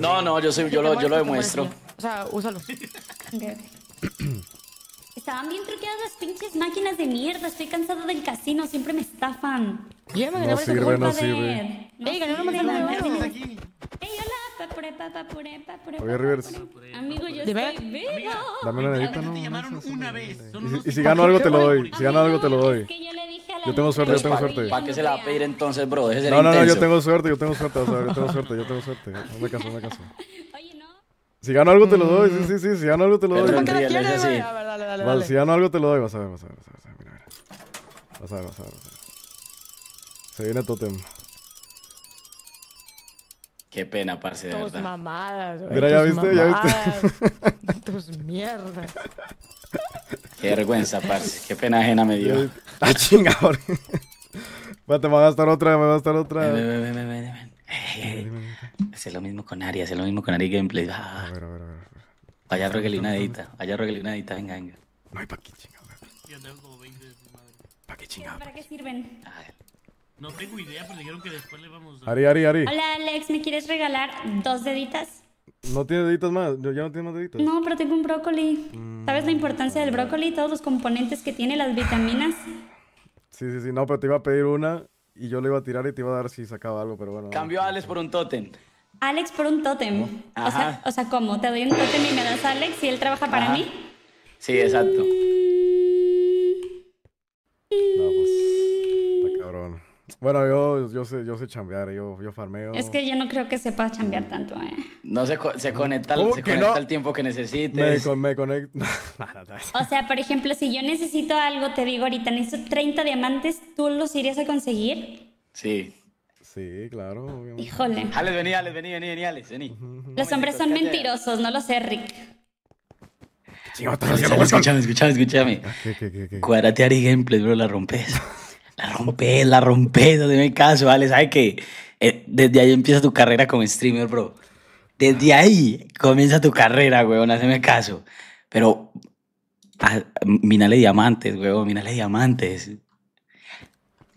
No, no, yo, lo, demuestro. O sea, úsalo. Estaban bien truqueadas las pinches máquinas de mierda. Estoy cansado del casino, siempre me estafan. no sirve, no sirve. Venga, Amigo, yo vivo. Dame una dedita, ¿no? Y si gano algo, te lo doy. Si gano algo, te lo doy. Yo tengo suerte, yo pues, tengo suerte. ¿Para qué se la va a pedir entonces, bro? no, no, intenso. no, yo tengo suerte, yo tengo suerte, yo tengo suerte, yo tengo suerte. me caso, no me caso. Oye, no. Si gano algo te lo doy, sí, mm. sí, sí, si gano algo te lo doy. ¿Por Si gano algo te lo doy, vas a ver, vas a ver, vas a ver, Vas a ver, vas a ver, vas a ver. Se viene Totem. Qué pena, parce, de tus Mamadas, Mira, ya viste, ya viste. tus mierdas. Qué vergüenza, parce. Qué pena ajena me dio. Ah, chingado. Espérate, me va a gastar otra, me va a gastar otra. Ven, ven, ven, ven, ven. lo mismo con Aria, hace lo mismo con Ari Gameplay. Ah. A ver, a ver, a ver. Vaya una venga, venga. No hay pa' qué chingado. madre. ¿Para qué chingado? ¿Para qué sirven? No tengo idea, pero dijeron que después le vamos a... Ari, Ari, Ari. Hola, Alex, ¿me quieres regalar dos deditas? ¿No tiene deditas más? ¿Yo ya no tengo más deditas? No, pero tengo un brócoli. Mm. ¿Sabes la importancia del brócoli? Todos los componentes que tiene, las vitaminas. Sí, sí, sí. No, pero te iba a pedir una y yo le iba a tirar y te iba a dar si sacaba algo, pero bueno. Cambió a Alex por un tótem. Alex por un tótem. O sea, o ¿cómo? ¿Te doy un tótem y me das a Alex y él trabaja para mí? Sí, exacto. Vamos. Bueno, yo, yo, sé, yo sé chambear, yo, yo farmeo. Es que yo no creo que sepa chambear tanto, ¿eh? No se, se mm. conecta, se conecta el tiempo que necesites. Me, con, me conecto. o sea, por ejemplo, si yo necesito algo, te digo ahorita, necesito 30 diamantes, ¿tú los irías a conseguir? Sí. Sí, claro. Híjole. Alex, ah, vení, Alex, ah, vení, vení, vení, Alex, vení. Los hombres son mentirosos, no lo sé, Rick. Escúchame, escúchame, escúchame. a ah, ari gameplay, bro, la rompes. La rompe la rompe no me caso, Alex, ¿Sabes qué? Eh, desde ahí empieza tu carrera como streamer, bro. Desde ahí comienza tu carrera, weón, hazme caso. Pero, a, ah, minale diamantes, weón, minale diamantes.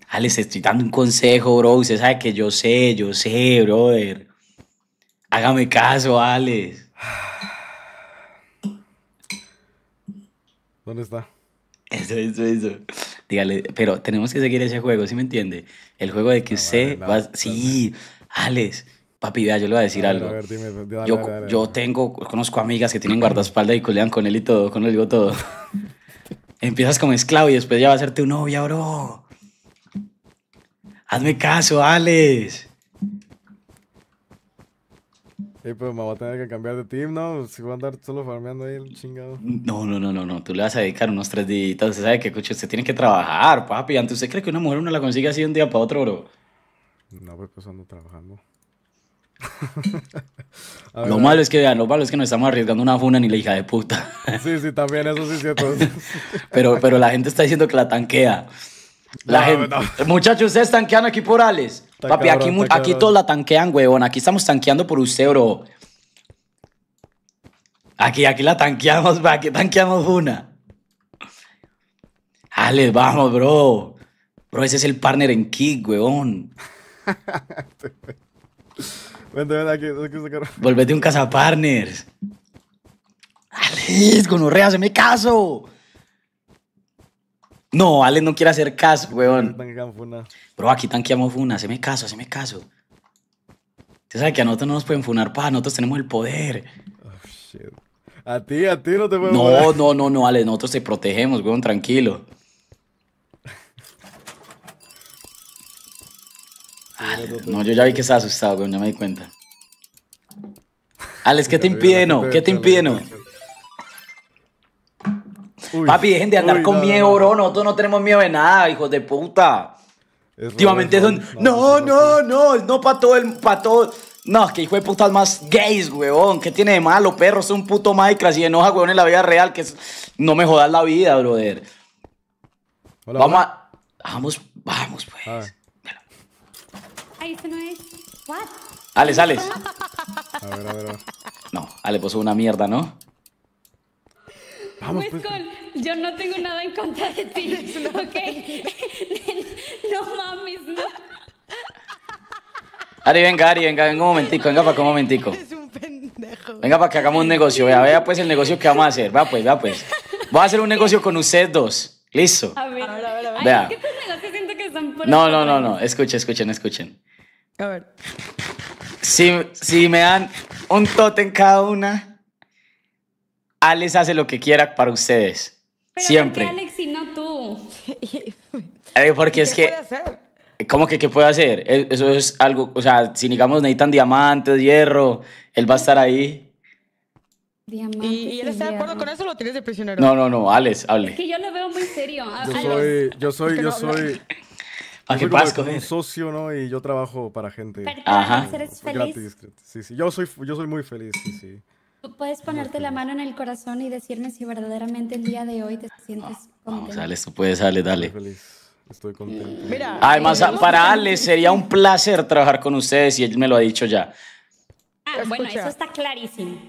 Alex, estoy dando un consejo, bro. Usted sabe que yo sé, yo sé, brother. Hágame caso, Alex. ¿Dónde está? Eso, eso, eso dígale, pero tenemos que seguir ese juego, ¿sí me entiende? El juego de que usted va, sí, Alex, papi, vea, yo le voy a decir algo. yo, tengo, conozco amigas que tienen guardaespaldas y colean con él y todo, con él digo todo. Empiezas como esclavo y después ya va a ser tu novia, bro. Hazme caso, Alex. Y pues me va a tener que cambiar de team, ¿no? Si voy a andar solo farmeando ahí el chingado. No, no, no, no, no. Tú le vas a dedicar unos tres días. Usted sabe que, coche, usted tiene que trabajar, papi. Antes usted cree que una mujer no la consigue así de un día para otro, bro. No, pues, pues ando trabajando. lo malo es que vean, lo malo es que nos estamos arriesgando una funa ni la hija de puta. sí, sí, también eso sí es cierto. pero, pero la gente está diciendo que la tanquea. Eh, muchachos, ustedes tanquean aquí por Alex. Papi, aquí, aquí todos la tanquean, huevón. Aquí estamos tanqueando por usted, bro. Aquí, aquí la tanqueamos, aquí tanqueamos una. Alex, vamos, bro. Bro, ese es el partner en Kick, huevón. vente, vente aquí, Volvete un partners. Alex, gonorrea, se me caso. No, Ale no quiere hacer caso, weón. Bro, aquí tanqueamos funa, Haceme caso, haceme caso. Usted sabe que a nosotros no nos pueden funar, pa, nosotros tenemos el poder. Oh, a ti, a ti no te funar. No, no, no, no, Ale, nosotros te protegemos, weón, tranquilo. no, yo ya vi que estaba asustado, weón, ya me di cuenta. Alex, ¿qué te impide no? ¿Qué te impide no? Papi, dejen de andar con miedo, bro. Nosotros no tenemos miedo de nada, hijos de puta. Últimamente son. No, no, no, no, para todo el. Para todo. No, que hijo de putas más gays, weón. ¿Qué tiene de malo, perro? Es un puto Minecraft y enoja, weón, en la vida real. Que no me jodas la vida, brother. vamos a. Vamos, vamos, pues. Ahí se no es. Alex, A ver, a ver, No, Ale, pues una mierda, ¿no? Vamos, pues. yo no tengo nada en contra de ti, ¿ok? no mames, no. Ari, venga, Ari, venga, venga un momentico, venga para un momentico. Es un pendejo. Venga para que hagamos un negocio, vea, vea pues el negocio que vamos a hacer, va pues, va pues. Voy a hacer un negocio con ustedes dos, listo. A ver, a ver, a ver. vea. Es que que están por No, no, no, no, escuchen, escuchen, escuchen. A ver. Si, si me dan un tote en cada una Alex hace lo que quiera para ustedes. Siempre. Pero Alex y no tú? Eh, porque es que... puede hacer? ¿Cómo que qué puede hacer? E, eso es algo, o sea, si digamos necesitan diamantes, hierro, él va a estar ahí. ¿Diamante ¿Y, y él está de acuerdo con eso o lo tienes de prisionero? No, no, no, Alex, hable. Es que yo lo veo muy serio. Yo soy, yo soy, yo soy... ¿A qué pasa un socio, ¿no? Y yo trabajo para gente. Ajá. Eres feliz. Gratis, gratis. Sí, sí. Yo soy, yo soy muy feliz, sí, sí. Puedes ponerte la pues. mano en el corazón y decirme si verdaderamente el día de hoy te sientes ah, contento. Vamos, Alex, tú puedes, Alex, dale. Estoy contento. Mira, ah, Además, eh, para Ale sería un placer trabajar con ustedes y él me lo ha dicho ya. Ah, bueno, eso está clarísimo.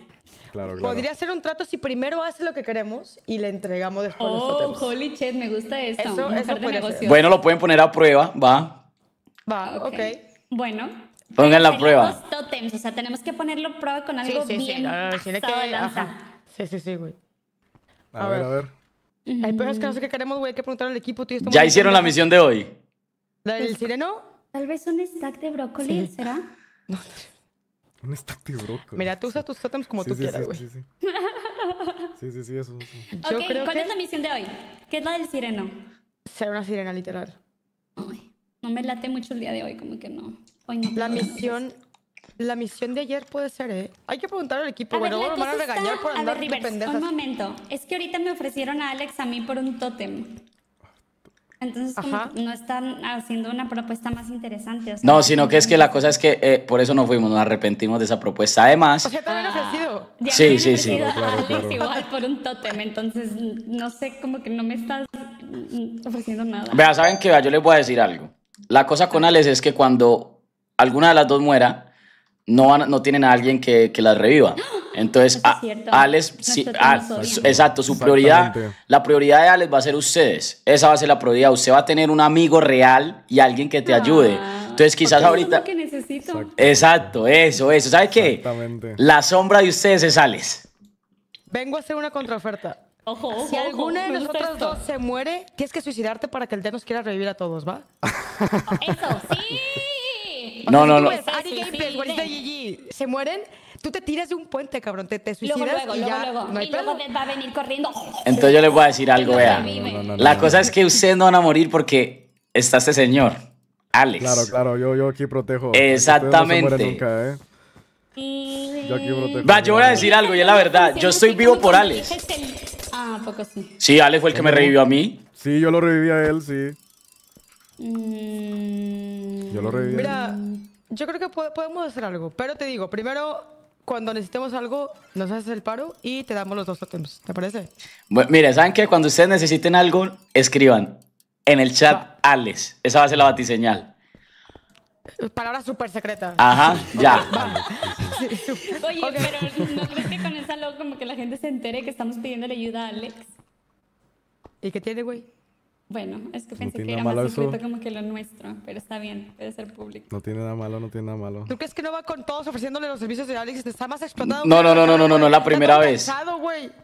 Claro, claro. Podría ser un trato si primero hace lo que queremos y le entregamos después oh, holy shit, me gusta esto. Eso, eso negocio. Bueno, lo pueden poner a prueba, va. Va, ah, ok. okay. Bueno, Pongan la prueba. Totems, o sea, tenemos que ponerlo prueba con algo sí, sí, bien. Sí, sí, sí, sí, güey. A, ver, a ver. Hay personas que no sé qué queremos, güey. Hay que preguntar al equipo, tío. ¿Ya hicieron la misión de hoy? ¿La del sireno? Tal vez un stack de brócoli, ¿será? No, Un stack de brócoli. Mira, tú usas tus totems como tú quieras, güey. Sí, sí, sí. sí, eso. Yo creo ¿cuál es la misión de hoy? ¿Qué es la del sireno? Ser una sirena, literal. Ay, no me late mucho el día de hoy, como que no la misión... La misión de ayer puede ser, ¿eh? Hay que preguntar al equipo. bueno, van a regañar por andar a ver, Un momento. Es que ahorita me ofrecieron a Alex a mí por un tótem. Entonces, no están haciendo una propuesta más interesante. no, sino que es que la cosa es que por eso no fuimos, nos arrepentimos de esa propuesta. Además. O sea, también ofrecido. sí, sí, sí. Claro, a Igual por un tótem, entonces no sé, como que no me estás ofreciendo nada. Vea, saben que yo les voy a decir algo. La cosa con Alex es que cuando alguna de las dos muera, no, no tienen a alguien que, que las reviva. Entonces, Alex, exacto, su prioridad, la prioridad de Alex va a ser ustedes. Esa va a ser la prioridad. Usted va a tener un amigo real y alguien que te ah, ayude. Entonces, quizás ahorita. Que necesito. Exacto. eso, eso. ¿sabes qué? La sombra de ustedes es Alex. Vengo a hacer una contraoferta. Ojo, ojo, si alguna de nosotras dos se muere, tienes que suicidarte para que el día nos quiera revivir a todos, ¿va? Ah, eso, sí no, no, no. Ari se Gameplay, güey, de Gigi, se mueren, tú te tiras de un puente, cabrón, te, te suicidas luego, luego, y ya luego, luego. no hay y luego va a venir corriendo. Entonces yo le voy a decir algo, vea. la cosa es que ustedes no van a morir porque está este señor, Alex. Claro, claro, yo, yo aquí protejo. Exactamente. Nunca, ¿eh? Yo aquí protejo. Va, yo voy a decir algo y es la verdad. Yo estoy vivo por Alex. Ah, poco sí. Sí, Alex fue el que me revivió a mí. Sí, yo lo reviví a él, sí. Mm. yo lo Mira, yo creo que podemos hacer algo. Pero te digo, primero, cuando necesitemos algo, nos haces el paro y te damos los dos totems. ¿Te parece? Bueno, mira, ¿saben qué? Cuando ustedes necesiten algo, escriban en el chat ah. Alex. Esa va a ser la batiseñal. Palabra súper secreta. Ajá, ya. Oye, pero no crees que con esa logo como que la gente se entere que estamos la ayuda a Alex. ¿Y qué tiene, güey? Bueno, es que pensé que era más secreto como que lo nuestro, pero está bien, puede ser público. No tiene nada malo, no tiene nada malo. ¿Tú crees que no va con todos ofreciéndole los servicios de Alex? Te está más explotado. No, no, no, no, no, no, no, la primera vez. Cansado,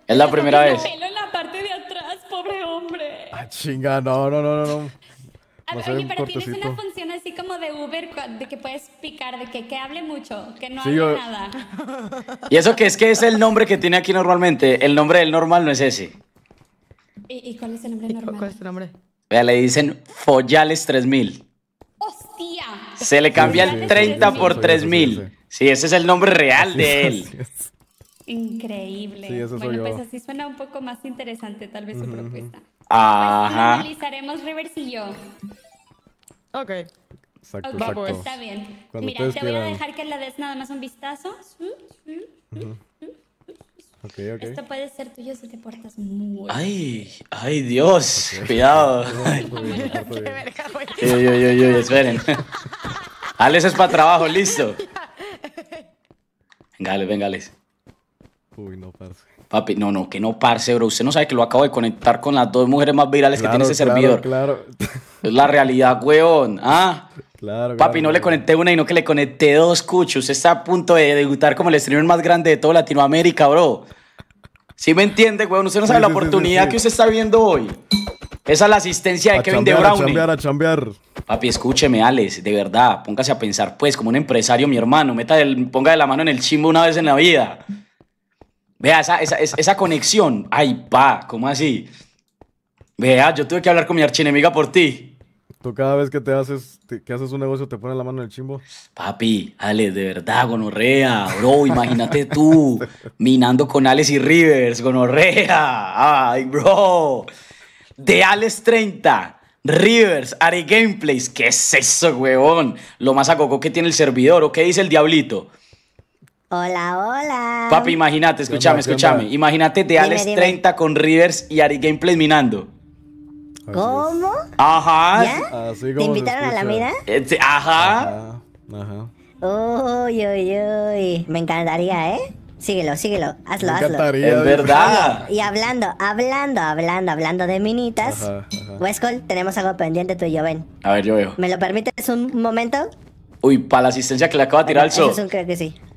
es la primera vez. pelo en la parte de atrás, pobre hombre. Ah, chinga, no, no, no, no. no. A oye, pero cortecito. tienes una función así como de Uber, de que puedes picar, de que, que hable mucho, que no hable nada. Y eso que es que es el nombre que tiene aquí normalmente. El nombre del normal no es ese. ¿Y, cuál es el nombre normal? ¿Cuál es nombre? Vea, le dicen Follales 3000. ¡Hostia! Se le cambia el 30 por 3000. Sí, ese es el nombre real de él. Increíble. bueno, pues así suena un poco más interesante tal vez su propuesta. Pues Ajá. Pues Rivers y Ok. Exacto, okay. exacto. Está bien. Mira, te voy a dejar que le des nada más un vistazo. Uh Okay, Esto puede ser tuyo si te portas muy Ay, ay, Dios, cuidado. yo, yo, yo, esperen. ¡Ales es para trabajo, listo. Venga, Alex, venga, Alex. Uy, no, parce. Papi, no, no, que no parce, bro. Usted no sabe que lo acabo de conectar con las dos mujeres más virales que tiene ese servidor. Claro, Es la realidad, weón. Ah. Papi, no le conecté una, y no que le conecté dos cuchos. Está a punto de debutar como el streamer más grande de toda Latinoamérica, bro. ¿Sí me entiende, weón? Usted no sabe la oportunidad que usted está viendo hoy. Esa es la asistencia de Kevin De Bruyne. Papi, escúcheme, Alex, de verdad, póngase a pensar, pues, como un empresario, mi hermano, meta el, ponga de la mano en el chimbo una vez en la vida. Vea, esa, esa conexión. Ay, pa, ¿cómo así? Vea, yo tuve que hablar con mi archienemiga por ti. Tú cada vez que te haces, que haces un negocio te pones la mano en el chimbo. Papi, Ale, de verdad, gonorrea. Bro, imagínate tú minando con Alex y Rivers, gonorrea. Ay, bro. De Alex 30, Rivers, Ari Gameplays. ¿Qué es eso, huevón? Lo más acocó que tiene el servidor. ¿O qué dice el diablito? Hola, hola. Papi, imagínate, escúchame, escúchame. Imagínate de Alex 30 con Rivers y Ari Gameplays minando. ¿Cómo? Ajá. ¿Te invitaron a la mira? Este, ajá. Ajá. Uy, uy, uy. Me encantaría, ¿eh? Síguelo, síguelo. Hazlo, hazlo. En verdad. Y hablando, hablando, hablando, hablando de minitas. Ajá, tenemos algo pendiente tú y yo, ven. A ver, yo veo. ¿Me lo permites un momento? Uy, para la asistencia que le acaba de tirar el sol. creo que sí.